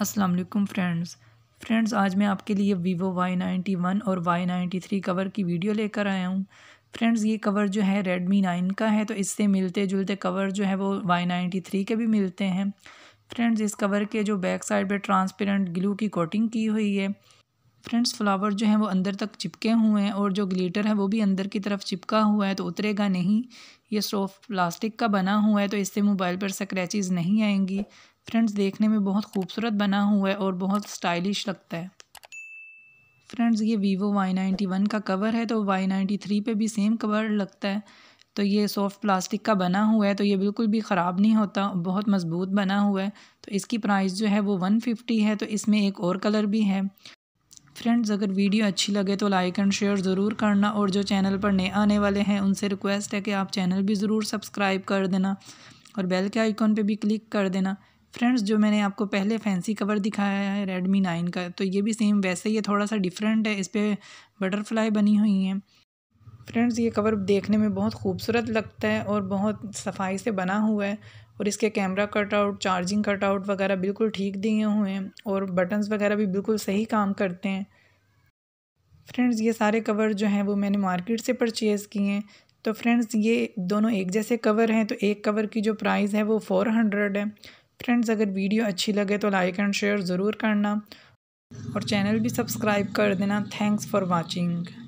अस्सलाम वालेकुम friends friends आज मैं आपके लिए वीवो वाई नाइन्टी वन और वाई नाइन्टी थ्री कवर की वीडियो लेकर आया हूँ फ्रेंड्स ये कवर जो है रेडमी नाइन का है तो इससे मिलते जुलते कवर जो है वो वाई नाइन्टी थ्री के भी मिलते हैं फ्रेंड्स इस कवर के जो बैक साइड पर ट्रांसपेरेंट ग्लू की कोटिंग की हुई है फ्रेंड्स फ्लावर जो है वो अंदर तक चिपके हुए हैं और जो ग्लीटर है वो भी अंदर की तरफ चिपका हुआ है तो उतरेगा नहीं ये सॉफ्ट प्लास्टिक का बना हुआ है तो इससे मोबाइल पर स्क्रैचेज़ नहीं आएंगी फ्रेंड्स देखने में बहुत खूबसूरत बना हुआ है और बहुत स्टाइलिश लगता है फ्रेंड्स ये वीवो वाई नाइन्टी वन का कवर है तो वाई नाइन्टी थ्री पर भी सेम कवर लगता है तो ये सॉफ़्ट प्लास्टिक का बना हुआ है तो ये बिल्कुल भी ख़राब नहीं होता बहुत मज़बूत बना हुआ है तो इसकी प्राइस जो है वो वन फिफ्टी है तो इसमें एक और कलर भी है फ्रेंड्स अगर वीडियो अच्छी लगे तो लाइक एंड शेयर ज़रूर करना और जो चैनल पर नए आने वाले हैं उनसे रिक्वेस्ट है कि आप चैनल भी ज़रूर सब्सक्राइब कर देना और बेल के आइकॉन पर भी क्लिक कर देना फ्रेंड्स जो मैंने आपको पहले फैंसी कवर दिखाया है रेडमी नाइन का तो ये भी सेम वैसे ही थोड़ा सा डिफरेंट है इस पर बटरफ्लाई बनी हुई हैं फ्रेंड्स ये कवर देखने में बहुत खूबसूरत लगता है और बहुत सफाई से बना हुआ है और इसके कैमरा कटआउट चार्जिंग कटआउट वगैरह बिल्कुल ठीक दिए हुए हैं और बटन्स वगैरह भी बिल्कुल सही काम करते हैं फ्रेंड्स ये सारे कवर जो हैं वो मैंने मार्केट से परचेज़ किए हैं तो फ्रेंड्स ये दोनों एक जैसे कवर हैं तो एक कवर की जो प्राइस है वो फ़ोर हंड्रेड है फ्रेंड्स अगर वीडियो अच्छी लगे तो लाइक एंड शेयर ज़रूर करना और चैनल भी सब्सक्राइब कर देना थैंक्स फॉर वॉचिंग